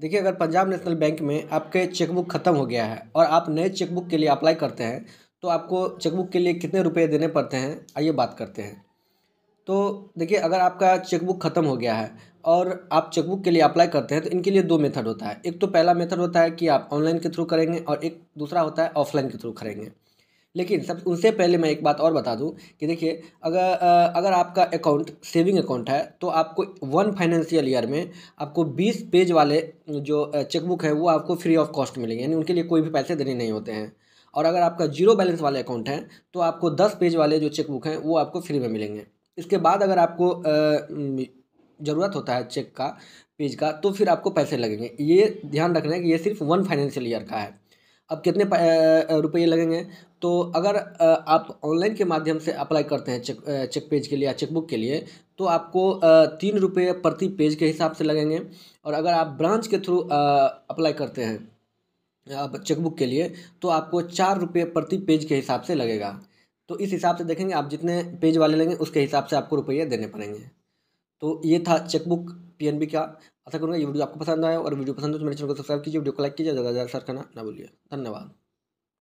देखिए अगर Punjab national bank में आपके चेकबुक ख़त्म हो गया है और आप नए चेकबुक के लिए अप्लाई करते हैं तो आपको चेकबुक के लिए कितने रुपए देने पड़ते हैं आइए बात करते हैं तो देखिए अगर आपका चेकबुक ख़त्म हो गया है और आप चेकबुक के लिए अप्लाई करते हैं तो इनके लिए दो मेथड होता है एक तो पहला मेथड होता है कि आप ऑनलाइन के थ्रू करेंगे और एक दूसरा होता है ऑफलाइन के थ्रू करेंगे लेकिन सब उनसे पहले मैं एक बात और बता दूं कि देखिए अगर अगर आपका अकाउंट सेविंग अकाउंट है तो आपको वन फाइनेंशियल ईयर में आपको बीस पेज वाले जो चेकबुक है वो आपको फ्री ऑफ कॉस्ट मिलेंगे यानी उनके लिए कोई भी पैसे देने नहीं होते हैं और अगर आपका जीरो बैलेंस वाले अकाउंट हैं तो आपको दस पेज वाले जो चेकबुक हैं वो आपको फ्री में मिलेंगे इसके बाद अगर आपको ज़रूरत होता है चेक का पेज का तो फिर आपको पैसे लगेंगे ये ध्यान रखना है कि ये सिर्फ वन फाइनेंशियल ईयर का है अब कितने रुपये लगेंगे तो अगर आप ऑनलाइन के माध्यम से अप्लाई करते हैं चेक चेक पेज के लिए या चेकबुक के लिए तो आपको तीन रुपये प्रति पेज के हिसाब से लगेंगे और अगर आप ब्रांच के थ्रू अप्लाई करते हैं चेकबुक के लिए तो आपको चार रुपये प्रति पेज के हिसाब से लगेगा तो इस हिसाब से देखेंगे आप जितने पेज वाले लेंगे उसके हिसाब से आपको रुपये देने पड़ेंगे तो ये था चेकबुक पीएनबी का आशा करूँगा ये वीडियो आपको पसंद आया और वीडियो पसंद हो तो मेरे चैनल को सब्सक्राइब कीजिए वीडियो को लाइक कीजिए ज़्यादा ज़्यादा शेयर करना ना भूलिए धन्यवाद